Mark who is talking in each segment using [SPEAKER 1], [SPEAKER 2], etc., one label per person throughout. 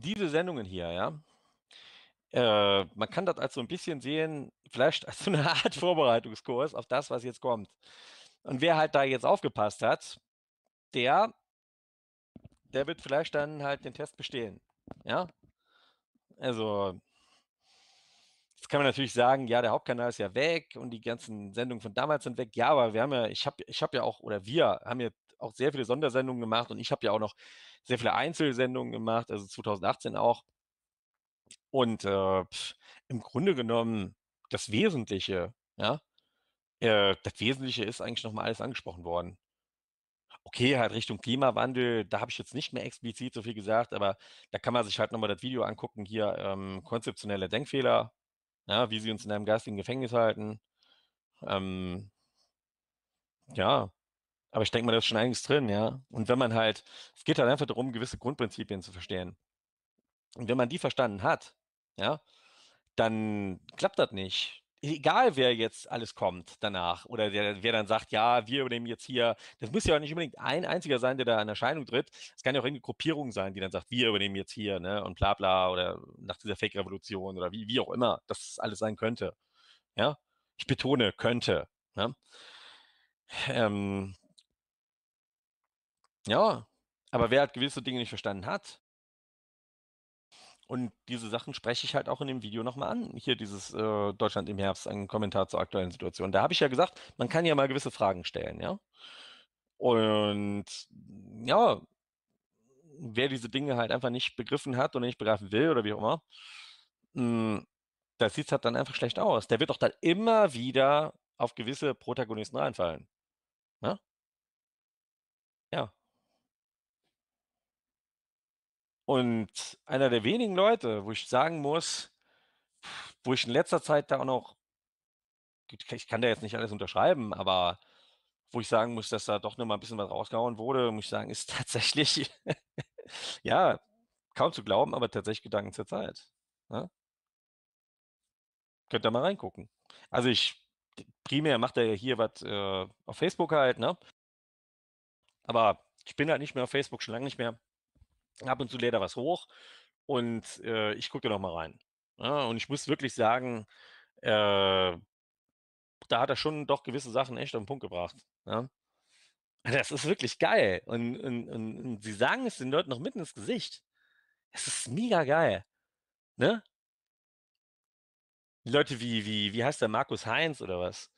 [SPEAKER 1] diese Sendungen hier, ja, äh, man kann das als so ein bisschen sehen, vielleicht als so eine Art Vorbereitungskurs auf das, was jetzt kommt. Und wer halt da jetzt aufgepasst hat, der, der wird vielleicht dann halt den Test bestehen. Ja, also Jetzt kann man natürlich sagen, ja, der Hauptkanal ist ja weg und die ganzen Sendungen von damals sind weg. Ja, aber wir haben ja, ich habe ich hab ja auch, oder wir haben ja auch sehr viele Sondersendungen gemacht und ich habe ja auch noch sehr viele Einzelsendungen gemacht, also 2018 auch. Und äh, im Grunde genommen das Wesentliche, ja, äh, das Wesentliche ist eigentlich nochmal alles angesprochen worden. Okay, halt Richtung Klimawandel, da habe ich jetzt nicht mehr explizit so viel gesagt, aber da kann man sich halt nochmal das Video angucken, hier ähm, konzeptionelle Denkfehler ja, wie sie uns in einem geistigen Gefängnis halten. Ähm, ja, aber ich denke mal, da ist schon einiges drin, ja. Und wenn man halt, es geht halt einfach darum, gewisse Grundprinzipien zu verstehen. Und wenn man die verstanden hat, ja, dann klappt das nicht egal wer jetzt alles kommt danach oder der, wer dann sagt, ja, wir übernehmen jetzt hier, das muss ja auch nicht unbedingt ein einziger sein, der da in Erscheinung tritt. Es kann ja auch irgendeine Gruppierung sein, die dann sagt, wir übernehmen jetzt hier, ne, und bla bla oder nach dieser Fake-Revolution oder wie, wie auch immer das alles sein könnte. Ja, ich betone, könnte. Ne? Ähm, ja, aber wer halt gewisse Dinge nicht verstanden hat, und diese Sachen spreche ich halt auch in dem Video nochmal an. Hier dieses äh, Deutschland im Herbst, ein Kommentar zur aktuellen Situation. Da habe ich ja gesagt, man kann ja mal gewisse Fragen stellen, ja. Und ja, wer diese Dinge halt einfach nicht begriffen hat oder nicht begreifen will oder wie auch immer, hm, da sieht es halt dann einfach schlecht aus. Der wird doch dann immer wieder auf gewisse Protagonisten reinfallen. Ne? ja. Und einer der wenigen Leute, wo ich sagen muss, wo ich in letzter Zeit da auch noch, ich kann da jetzt nicht alles unterschreiben, aber wo ich sagen muss, dass da doch noch mal ein bisschen was rausgehauen wurde, muss ich sagen, ist tatsächlich, ja, kaum zu glauben, aber tatsächlich Gedanken zur Zeit. Ne? Könnt ihr mal reingucken. Also ich, primär macht er ja hier was äh, auf Facebook halt, ne? Aber ich bin halt nicht mehr auf Facebook, schon lange nicht mehr. Ab und zu lädt er was hoch und äh, ich gucke da noch mal rein. Ja, ne? und ich muss wirklich sagen, äh, da hat er schon doch gewisse Sachen echt auf den Punkt gebracht. Ja? Ne? Das ist wirklich geil. Und, und, und, und, sie sagen es den Leuten noch mitten ins Gesicht. Es ist mega geil. Ne? Leute wie, wie, wie heißt der Markus Heinz oder was?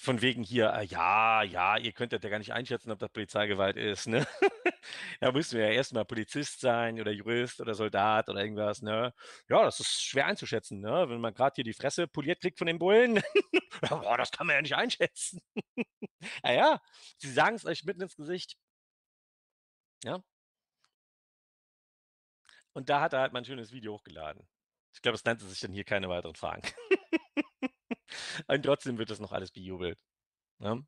[SPEAKER 1] von wegen hier, äh, ja, ja, ihr könnt ja gar nicht einschätzen, ob das Polizeigewalt ist. Ne? da müssen wir ja erstmal Polizist sein oder Jurist oder Soldat oder irgendwas. Ne? Ja, das ist schwer einzuschätzen, ne? wenn man gerade hier die Fresse poliert kriegt von den Bullen. Boah, das kann man ja nicht einschätzen. naja, ah sie sagen es euch mitten ins Gesicht. Ja. Und da hat er halt mein schönes Video hochgeladen. Ich glaube, es nannte sich dann hier keine weiteren Fragen. Und trotzdem wird das noch alles bejubelt. Ne?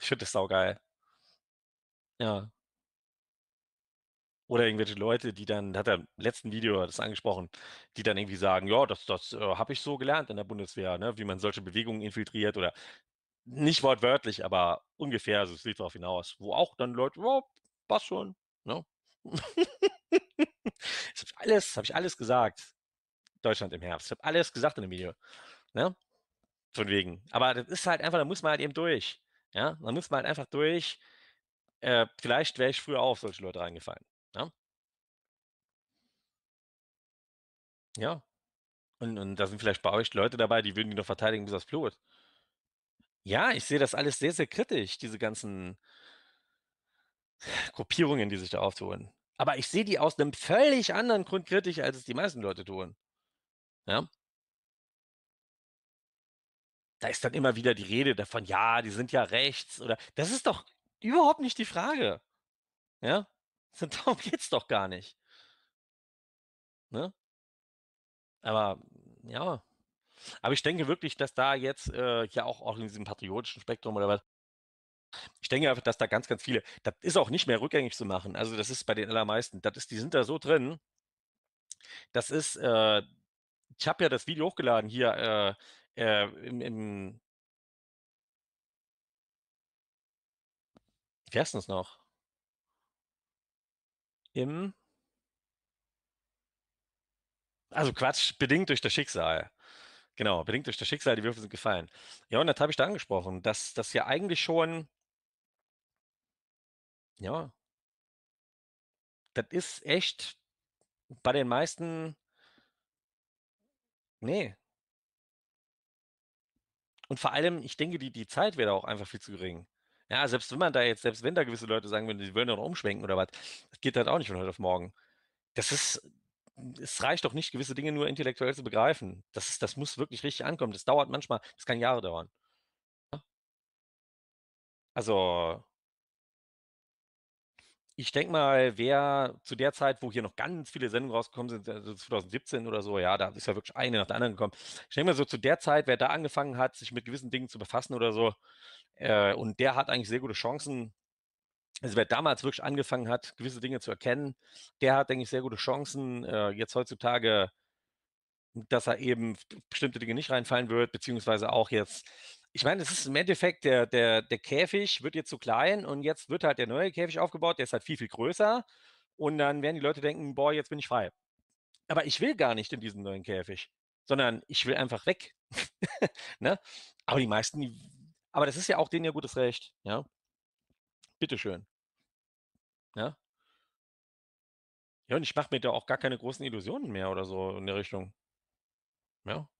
[SPEAKER 1] Ich finde das saugeil. Ja. Oder irgendwelche Leute, die dann, hat er im letzten Video das angesprochen, die dann irgendwie sagen, ja, das, das äh, habe ich so gelernt in der Bundeswehr, ne? wie man solche Bewegungen infiltriert oder nicht wortwörtlich, aber ungefähr, also es lief darauf hinaus, wo auch dann Leute, ja, passt schon. Ne? das habe ich alles, ich alles gesagt. Deutschland im Herbst. Ich habe alles gesagt in dem Video. Ne? Von wegen. Aber das ist halt einfach, da muss man halt eben durch. Ja, da muss man halt einfach durch. Äh, vielleicht wäre ich früher auch auf solche Leute reingefallen. Ja. ja. Und, und da sind vielleicht bei euch Leute dabei, die würden die noch verteidigen bis aufs Blut. Ja, ich sehe das alles sehr, sehr kritisch, diese ganzen Gruppierungen, die sich da auftun. Aber ich sehe die aus einem völlig anderen Grund kritisch, als es die meisten Leute tun. Ja da ist dann immer wieder die Rede davon, ja, die sind ja rechts oder das ist doch überhaupt nicht die Frage. Ja, darum es doch gar nicht. Ne? Aber ja, aber ich denke wirklich, dass da jetzt äh, ja auch, auch in diesem patriotischen Spektrum oder was, ich denke einfach, dass da ganz, ganz viele, das ist auch nicht mehr rückgängig zu machen. Also das ist bei den allermeisten, das ist, die sind da so drin. Das ist, äh, ich habe ja das Video hochgeladen hier, äh, äh, im, im, wie heißt das noch? Im, also Quatsch, bedingt durch das Schicksal. Genau, bedingt durch das Schicksal, die Würfel sind gefallen. Ja, und das habe ich da angesprochen, dass das ja eigentlich schon, ja, das ist echt bei den meisten, nee, und vor allem, ich denke, die, die Zeit wäre auch einfach viel zu gering. Ja, selbst wenn man da jetzt, selbst wenn da gewisse Leute sagen würden, die wollen doch noch umschwenken oder was, das geht halt auch nicht von heute auf morgen. Das ist, es reicht doch nicht, gewisse Dinge nur intellektuell zu begreifen. Das, das muss wirklich richtig ankommen. Das dauert manchmal, das kann Jahre dauern. Also, ich denke mal, wer zu der Zeit, wo hier noch ganz viele Sendungen rausgekommen sind, also 2017 oder so, ja, da ist ja wirklich eine nach der anderen gekommen. Ich denke mal, so zu der Zeit, wer da angefangen hat, sich mit gewissen Dingen zu befassen oder so, äh, und der hat eigentlich sehr gute Chancen. Also wer damals wirklich angefangen hat, gewisse Dinge zu erkennen, der hat, denke ich, sehr gute Chancen, äh, jetzt heutzutage, dass er eben bestimmte Dinge nicht reinfallen wird, beziehungsweise auch jetzt ich meine, es ist im Endeffekt, der, der, der Käfig wird jetzt zu klein und jetzt wird halt der neue Käfig aufgebaut, der ist halt viel, viel größer. Und dann werden die Leute denken, boah, jetzt bin ich frei. Aber ich will gar nicht in diesen neuen Käfig, sondern ich will einfach weg. ne? Aber die meisten, aber das ist ja auch denen ja gutes Recht, ja. Bitteschön. Ja. Ja, und ich mache mir da auch gar keine großen Illusionen mehr oder so in der Richtung. Ja.